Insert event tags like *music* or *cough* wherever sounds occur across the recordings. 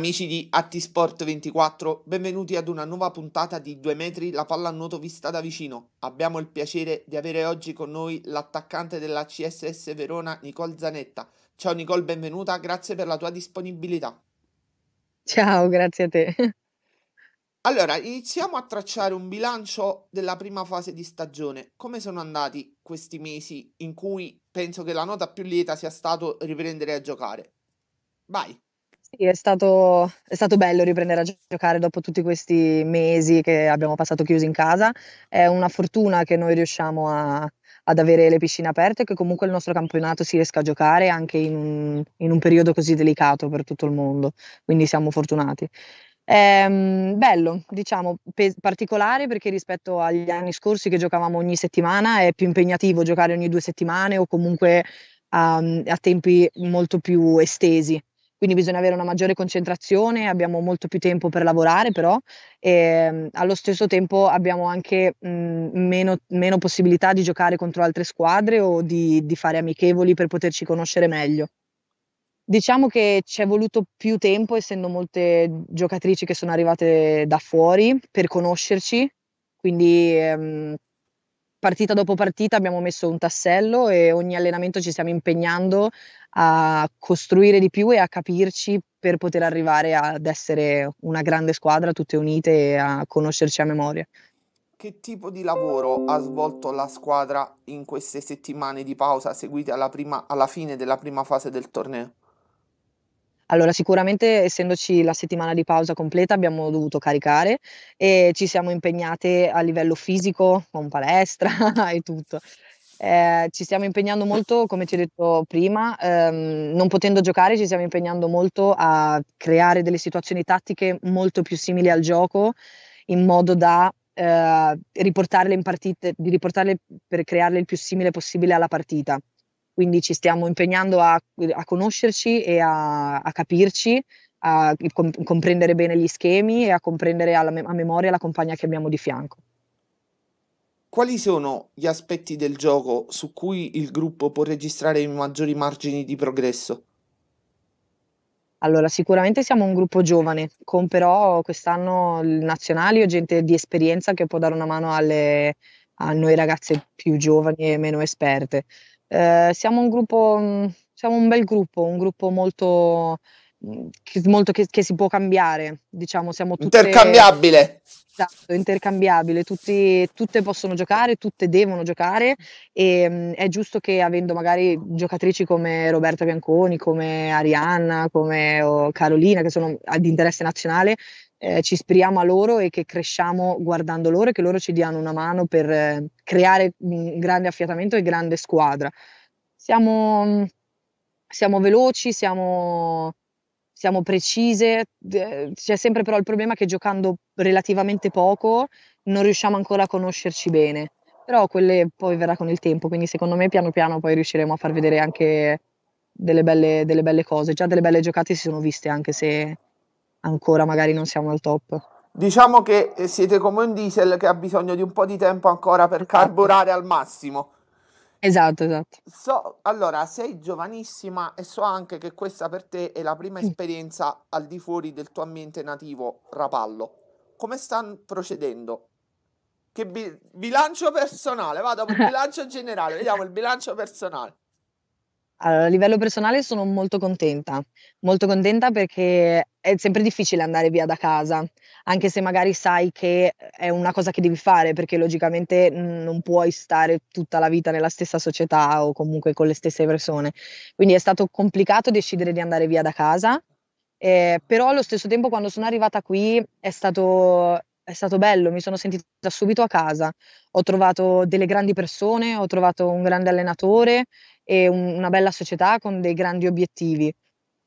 Amici di Attisport24, benvenuti ad una nuova puntata di 2 metri la palla nuoto vista da vicino. Abbiamo il piacere di avere oggi con noi l'attaccante della CSS Verona, Nicole Zanetta. Ciao Nicole, benvenuta, grazie per la tua disponibilità. Ciao, grazie a te. Allora, iniziamo a tracciare un bilancio della prima fase di stagione. Come sono andati questi mesi in cui penso che la nota più lieta sia stato riprendere a giocare? Vai. Sì, è stato, è stato, bello riprendere a giocare dopo tutti questi mesi che abbiamo passato chiusi in casa. È una fortuna che noi riusciamo a, ad avere le piscine aperte e che comunque il nostro campionato si riesca a giocare anche in un, in un periodo così delicato per tutto il mondo. Quindi siamo fortunati. È ehm, bello, diciamo, pe- particolare perché rispetto agli anni scorsi che giocavamo ogni settimana è più impegnativo giocare ogni due settimane o comunque a, ehm, a tempi molto più estesi quindi bisogna avere una maggiore concentrazione, abbiamo molto più tempo per lavorare però e ehm, allo stesso tempo abbiamo anche mh, mhmm, meno, meno, possibilità di giocare contro altre squadre o di, di fare amichevoli per poterci conoscere meglio. Diciamo che ci è voluto più tempo, essendo molte giocatrici che sono arrivate da fuori, per conoscerci, quindi ehm, partita dopo partita abbiamo messo un tassello e ogni allenamento ci stiamo impegnando a costruire di più e a capirci per poter arrivare ad essere una grande squadra tutte unite e a conoscerci a memoria. Che tipo di lavoro ha svolto la squadra in queste settimane di pausa seguite alla, prima, alla fine della prima fase del torneo? Allora, sicuramente essendoci la settimana di pausa completa abbiamo dovuto caricare e ci siamo impegnate a livello fisico, con palestra *laughs* e tutto. Eh, ci stiamo impegnando molto, come ti ho detto prima, ehm, non potendo giocare, ci stiamo impegnando molto a creare delle situazioni tattiche molto più simili al gioco, in modo da eh, riportarle in partite, di riportarle per crearle il più simile possibile alla partita quindi ci stiamo impegnando a, a conoscerci e a, a capirci, a comp- comprendere bene gli schemi e a comprendere me- a memoria la compagna che abbiamo di fianco. Quali sono gli aspetti del gioco su cui il gruppo può registrare i maggiori margini di progresso? Allora, sicuramente siamo un gruppo giovane, con però quest'anno nazionali o gente di esperienza che può dare una mano alle, a noi ragazze più giovani e meno esperte. Eh, siamo un gruppo, mm, siamo un bel gruppo, un gruppo molto, mm, che, molto che, che si può cambiare, diciamo, siamo tutte, Intercambiabile! Esatto, intercambiabile, tutti, tutte possono giocare, tutte devono giocare e mh, mm, è giusto che avendo magari giocatrici come Roberta Bianconi, come Arianna, come oh, Carolina, che sono di interesse nazionale, eh, ci ispiriamo a loro e che cresciamo guardando loro e che loro ci diano una mano per eh, creare un grande affiatamento e grande squadra. Siamo, mm, siamo veloci, siamo, siamo precise, c'è sempre però il problema che giocando relativamente poco non riusciamo ancora a conoscerci bene, però quelle poi verrà con il tempo, quindi secondo me piano piano poi riusciremo a far vedere anche delle belle, delle belle cose, già delle belle giocate si sono viste anche se ancora magari non siamo al top. Diciamo che eh, siete come un diesel che ha bisogno di un po' di tempo ancora per esatto. carburare al massimo. Esatto, esatto. So, allora, sei giovanissima e so anche che questa per te è la prima mm. esperienza al di fuori del tuo ambiente nativo, Rapallo. Come stanno procedendo? Che bi- bilancio personale, vado per il *laughs* bilancio generale, vediamo il bilancio personale. Allora, a livello personale sono molto contenta, molto contenta perché è sempre difficile andare via da casa, anche se magari sai che è una cosa che devi fare, perché logicamente non puoi stare tutta la vita nella stessa società o comunque con le stesse persone. Quindi è stato complicato decidere di andare via da casa, eh, però allo stesso tempo quando sono arrivata qui è stato è stato bello, mi sono sentita subito a casa, ho trovato delle grandi persone, ho trovato un grande allenatore e un, una bella società con dei grandi obiettivi.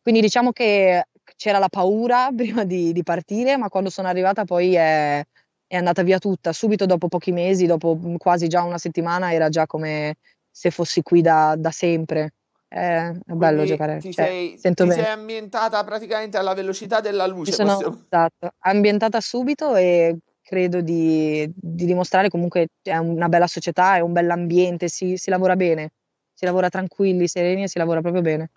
Quindi diciamo che c'era la paura *laughs* prima di, di partire, ma quando sono arrivata poi è, è andata via tutta. Subito dopo pochi mesi, dopo mm, quasi già una settimana, era già come se fossi qui da, da sempre. Eh, è bello giocare. Ti, cioè, sei, ti sei, ambientata praticamente alla velocità della luce. Sono, possiamo... Esatto, ambientata subito e credo di, di, dimostrare comunque è una bella società, è un bell'ambiente, si, si lavora bene si lavora tranquilli, sereni e si lavora proprio bene.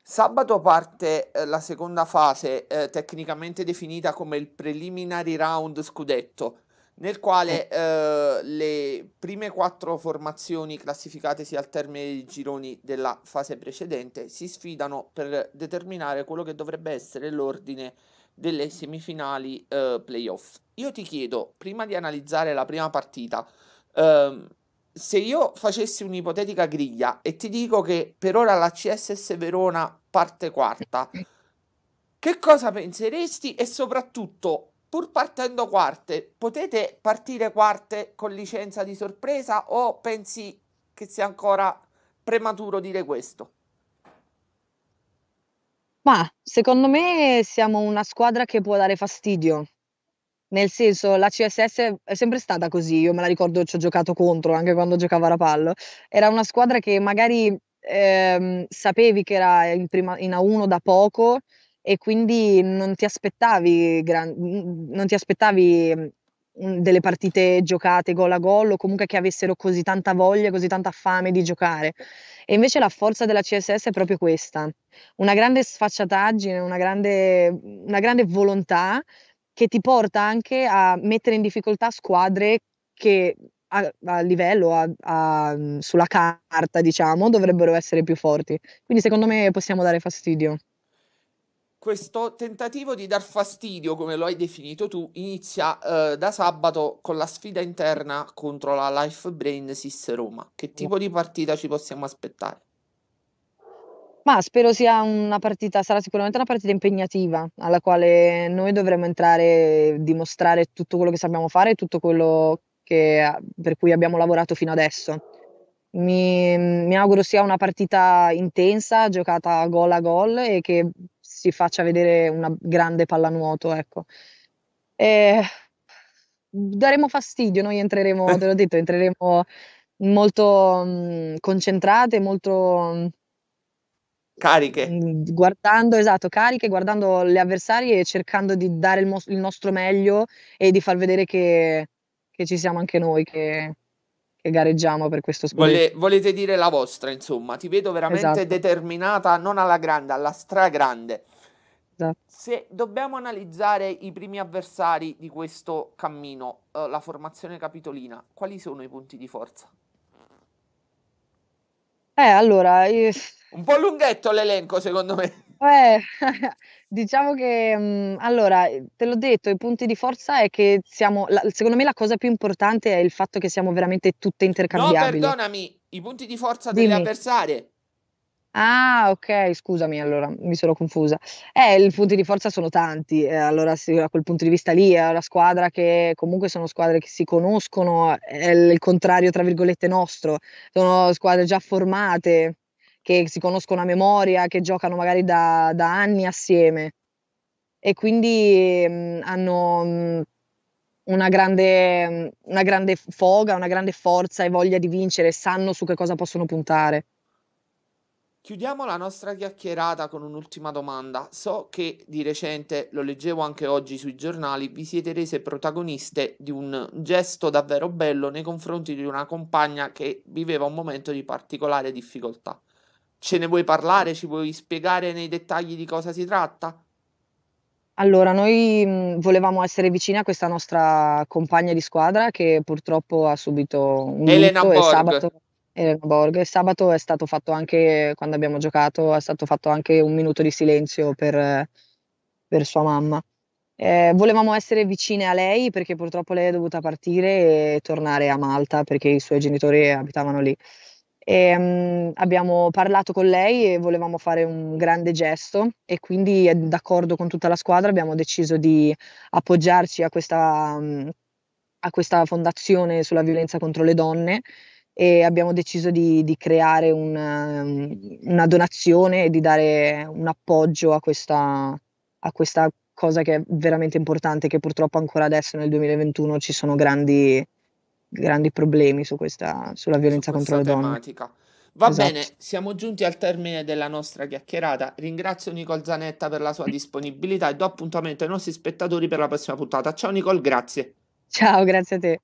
Sabato parte eh, la seconda fase, eh, tecnicamente definita come il preliminary round scudetto, nel quale eh, eh le prime quattro formazioni classificatesi al termine dei gironi della fase precedente si sfidano per determinare quello che dovrebbe essere l'ordine delle semifinali eh, playoff. Io ti chiedo, prima di analizzare la prima partita, ehm, se io facessi un'ipotetica griglia e ti dico che per ora la CSS Verona parte quarta, che cosa penseresti e soprattutto pur partendo quarte, potete partire quarte con licenza di sorpresa o pensi che sia ancora prematuro dire questo? Ma secondo me siamo una squadra che può dare fastidio, nel senso, la CSS è sempre stata così, io me la ricordo, ci ho giocato contro anche quando giocavo a Rapallo. Era una squadra che magari ehm, sapevi che era in, prima, in A1 da poco e quindi non ti aspettavi, gran, non ti aspettavi mm, delle partite giocate gol a gol o comunque che avessero così tanta voglia, così tanta fame di giocare. E invece la forza della CSS è proprio questa, una grande sfacciataggine, una grande, una grande volontà che ti porta anche a mettere in difficoltà squadre che a, a livello, a, a, sulla carta, diciamo, dovrebbero essere più forti. Quindi secondo me possiamo dare fastidio. Questo tentativo di dar fastidio, come lo hai definito tu, inizia eh, da sabato con la sfida interna contro la Life Brain Sis Roma. Che tipo di partita ci possiamo aspettare? Ma spero sia una partita, sarà sicuramente una partita impegnativa alla quale noi dovremo entrare, e dimostrare tutto quello che sappiamo fare e tutto quello che, per cui abbiamo lavorato fino adesso. Mi, mi auguro sia una partita intensa, giocata gol a gol e che si faccia vedere una grande pallanuoto. Ecco. E daremo fastidio, noi entreremo, te l'ho *laughs* detto, entreremo molto mh, concentrate, molto... Mh, Cariche. Mm, guardando, esatto, cariche, guardando le avversarie e cercando di dare il, mos- il nostro meglio e di far vedere che, che ci siamo anche noi, che, che gareggiamo per questo sport. volete dire la vostra, insomma. Ti vedo veramente esatto. determinata, non alla grande, alla stragrande. Esatto. Se dobbiamo analizzare i primi avversari di questo cammino, eh, la formazione capitolina, quali sono i punti di forza? Eh, allora, eh, un po' lunghetto l'elenco, secondo me. Eh, *laughs* diciamo che mm, allora te l'ho detto, i punti di forza è che siamo. secondo me la cosa più importante è il fatto che siamo veramente tutte intercambiabili. No, perdonami, i punti di forza Dimmi. delle avversarie. Ah, ok, scusami, allora mi sono confusa. Eh, i punti di forza sono tanti, eh, allora sì, da quel punto di vista lì è una squadra che comunque sono squadre che si conoscono, è il contrario, tra virgolette, nostro, sono squadre già formate che si conoscono a memoria, che giocano magari da, da anni assieme e quindi mh, mm, hanno mh, mm, una, grande, mh, mm, una grande foga, una grande forza e voglia di vincere, sanno su che cosa possono puntare. Chiudiamo la nostra chiacchierata con un'ultima domanda. So che di recente, lo leggevo anche oggi sui giornali, vi siete rese protagoniste di un gesto davvero bello nei confronti di una compagna che viveva un momento di particolare difficoltà. Ce ne vuoi parlare? Ci vuoi spiegare nei dettagli di cosa si tratta? Allora, noi mm, volevamo essere vicini a questa nostra compagna di squadra che purtroppo ha subito un Elena lutto sabato Elena Borg sabato è stato fatto anche quando abbiamo giocato è stato fatto anche un minuto di silenzio per, per sua mamma. Eh, volevamo essere vicine a lei perché purtroppo lei è dovuta partire e tornare a Malta perché i suoi genitori abitavano lì. E, um, abbiamo parlato con lei e volevamo fare un grande gesto e quindi eh, d'accordo con tutta la squadra abbiamo deciso di appoggiarci a questa, um, a questa fondazione sulla violenza contro le donne e abbiamo deciso di, di creare un, mm, una donazione e di dare un appoggio a questa, a questa cosa che è veramente importante che purtroppo ancora adesso nel 2021 ci sono grandi grandi problemi su questa, sulla violenza su contro le donne. Va esatto. bene, siamo giunti al termine della nostra chiacchierata. Ringrazio Nicole Zanetta per la sua disponibilità e do appuntamento ai nostri spettatori per la prossima puntata. Ciao Nicole, grazie. Ciao, grazie a te.